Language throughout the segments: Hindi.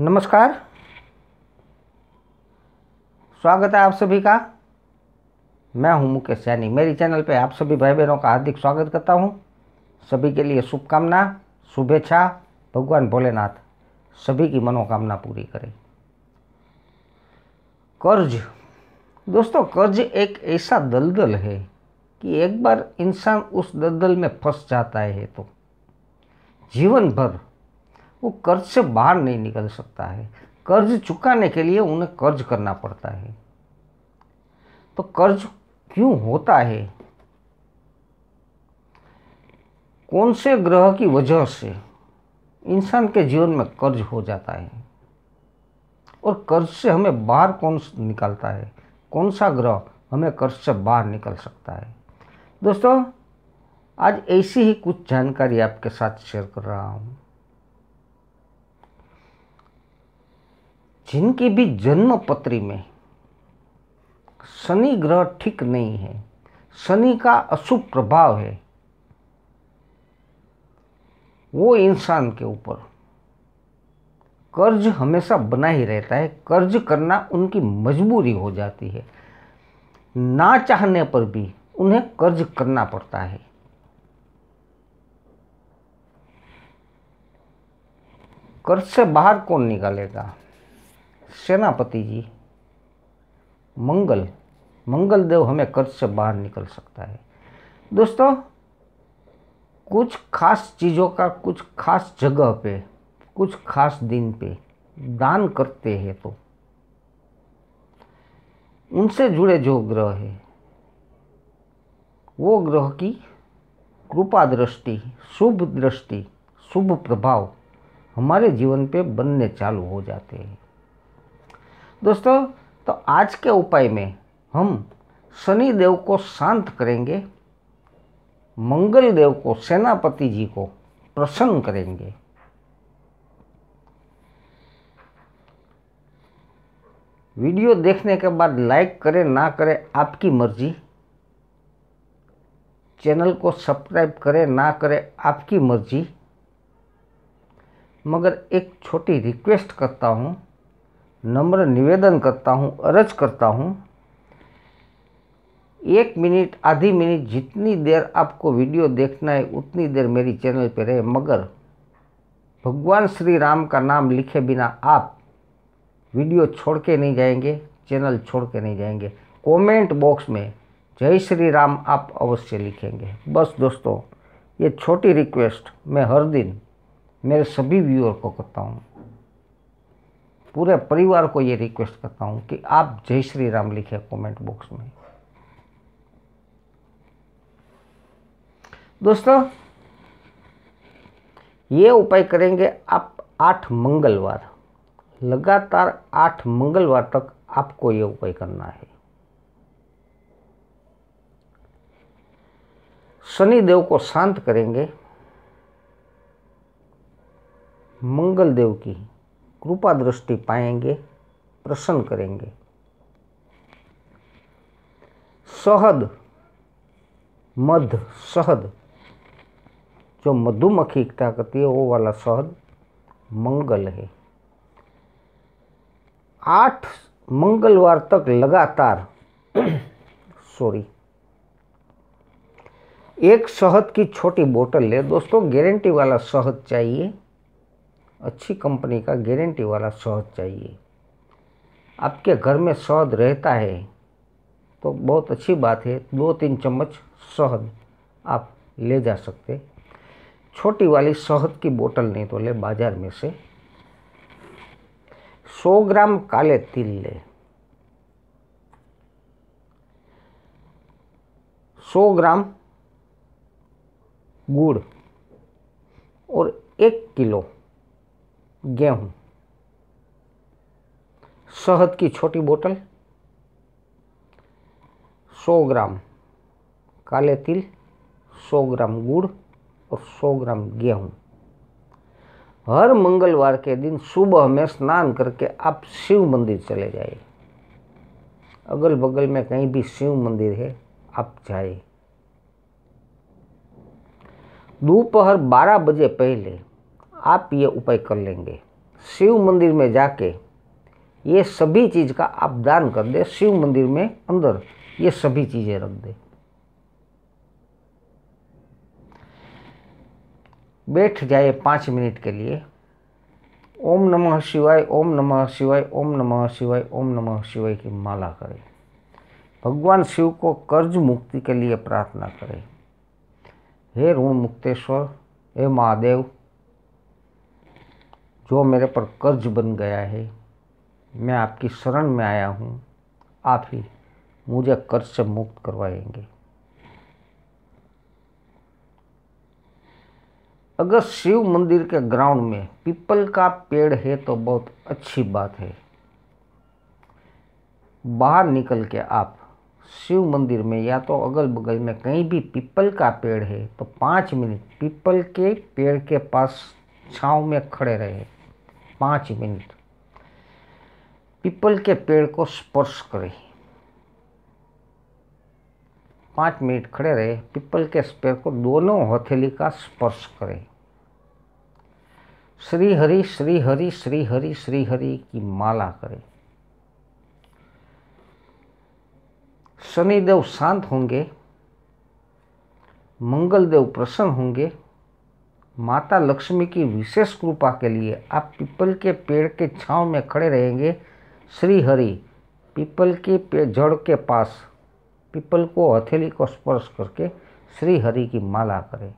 नमस्कार स्वागत है आप सभी का मैं हूं मुकेश सैनी मेरी चैनल पे आप सभी भाई बहनों का हार्दिक स्वागत करता हूं सभी के लिए शुभकामना शुभेच्छा भगवान भोलेनाथ सभी की मनोकामना पूरी करें कर्ज दोस्तों कर्ज एक ऐसा दलदल है कि एक बार इंसान उस दलदल में फंस जाता है तो जीवन भर वो कर्ज से बाहर नहीं निकल सकता है कर्ज चुकाने के लिए उन्हें कर्ज करना पड़ता है तो कर्ज क्यों होता है कौन से ग्रह की वजह से इंसान के जीवन में कर्ज हो जाता है और कर्ज से हमें बाहर कौन निकलता है कौन सा ग्रह हमें कर्ज से बाहर निकल सकता है दोस्तों आज ऐसी ही कुछ जानकारी आपके साथ शेयर कर रहा हूँ जिनकी भी जन्म पत्री में शनि ग्रह ठीक नहीं है शनि का अशुभ प्रभाव है वो इंसान के ऊपर कर्ज हमेशा बना ही रहता है कर्ज करना उनकी मजबूरी हो जाती है ना चाहने पर भी उन्हें कर्ज करना पड़ता है कर्ज से बाहर कौन निकालेगा सेनापति जी मंगल मंगल देव हमें कर्ज से बाहर निकल सकता है दोस्तों कुछ खास चीज़ों का कुछ खास जगह पे कुछ खास दिन पे दान करते हैं तो उनसे जुड़े जो ग्रह है वो ग्रह की कृपा दृष्टि शुभ दृष्टि शुभ प्रभाव हमारे जीवन पे बनने चालू हो जाते हैं दोस्तों तो आज के उपाय में हम शनि देव को शांत करेंगे मंगल देव को सेनापति जी को प्रसन्न करेंगे वीडियो देखने के बाद लाइक करें ना करें आपकी मर्जी चैनल को सब्सक्राइब करें ना करें आपकी मर्जी मगर एक छोटी रिक्वेस्ट करता हूँ नम्र निवेदन करता हूँ अर्ज करता हूँ एक मिनट आधी मिनट जितनी देर आपको वीडियो देखना है उतनी देर मेरी चैनल पर रहे मगर भगवान श्री राम का नाम लिखे बिना आप वीडियो छोड़ के नहीं जाएंगे चैनल छोड़ के नहीं जाएंगे कमेंट बॉक्स में जय श्री राम आप अवश्य लिखेंगे बस दोस्तों ये छोटी रिक्वेस्ट मैं हर दिन मेरे सभी व्यूअर को करता हूँ पूरे परिवार को ये रिक्वेस्ट करता हूँ कि आप जय श्री राम लिखे कमेंट बॉक्स में दोस्तों ये उपाय करेंगे आप आठ मंगलवार लगातार आठ मंगलवार तक आपको ये उपाय करना है शनिदेव को शांत करेंगे मंगल देव की कृपा दृष्टि पाएंगे प्रसन्न करेंगे शहद मध शहद जो मधुमक्खी इकट्ठा करती है वो वाला शहद मंगल है आठ मंगलवार तक लगातार सॉरी एक शहद की छोटी बोतल ले दोस्तों गारंटी वाला शहद चाहिए अच्छी कंपनी का गारंटी वाला शौद चाहिए आपके घर में शौद रहता है तो बहुत अच्छी बात है दो तीन चम्मच शहद आप ले जा सकते छोटी वाली शहद की बोतल नहीं तो ले बाज़ार में से 100 ग्राम काले तिल ले 100 ग्राम गुड़ और एक किलो गेहूँ शहद की छोटी बोतल 100 ग्राम काले तिल 100 ग्राम गुड़ और 100 ग्राम गेहूँ हर मंगलवार के दिन सुबह में स्नान करके आप शिव मंदिर चले जाए अगल बगल में कहीं भी शिव मंदिर है आप जाए दोपहर 12 बजे पहले आप ये उपाय कर लेंगे शिव मंदिर में जाके ये सभी चीज़ का आप दान कर दे शिव मंदिर में अंदर ये सभी चीज़ें रख दे बैठ जाए पाँच मिनट के लिए ओम नमः शिवाय ओम नमः शिवाय ओम नमः शिवाय ओम नमः शिवाय की माला करें भगवान शिव को कर्ज मुक्ति के लिए प्रार्थना करें हे ऋण मुक्तेश्वर हे महादेव जो मेरे पर कर्ज बन गया है मैं आपकी शरण में आया हूँ आप ही मुझे कर्ज से मुक्त करवाएंगे अगर शिव मंदिर के ग्राउंड में पीपल का पेड़ है तो बहुत अच्छी बात है बाहर निकल के आप शिव मंदिर में या तो अगल बगल में कहीं भी पीपल का पेड़ है तो पाँच मिनट पीपल के पेड़ के पास छाँव में खड़े रहे पाँच मिनट पीपल के पेड़ को स्पर्श करें पाँच मिनट खड़े रहे पीपल के पेड़ को दोनों हथेली का स्पर्श करें श्री हरि श्री हरि श्री हरि श्री हरि की माला करें शनिदेव शांत होंगे मंगलदेव प्रसन्न होंगे माता लक्ष्मी की विशेष कृपा के लिए आप पीपल के पेड़ के छांव में खड़े रहेंगे श्री हरि पीपल के जड़ के पास पीपल को हथेली को स्पर्श करके श्री हरि की माला करें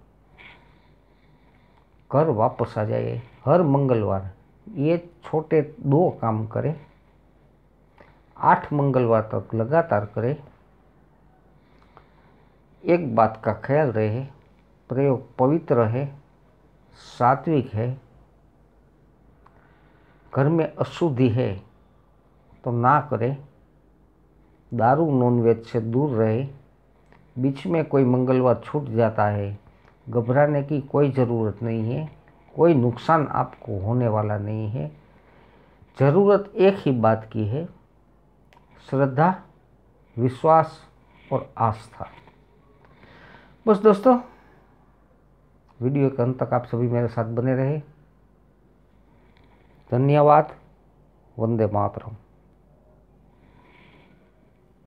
घर वापस आ जाइए हर मंगलवार ये छोटे दो काम करें आठ मंगलवार तक लगातार करें एक बात का ख्याल रहे प्रयोग पवित्र है सात्विक है घर में अशुद्धि है तो ना करे दारू नॉनवेज से दूर रहे बीच में कोई मंगलवार छूट जाता है घबराने की कोई ज़रूरत नहीं है कोई नुकसान आपको होने वाला नहीं है ज़रूरत एक ही बात की है श्रद्धा विश्वास और आस्था बस दोस्तों वीडियो के अंत तक आप सभी मेरे साथ बने रहे धन्यवाद वंदे मातरम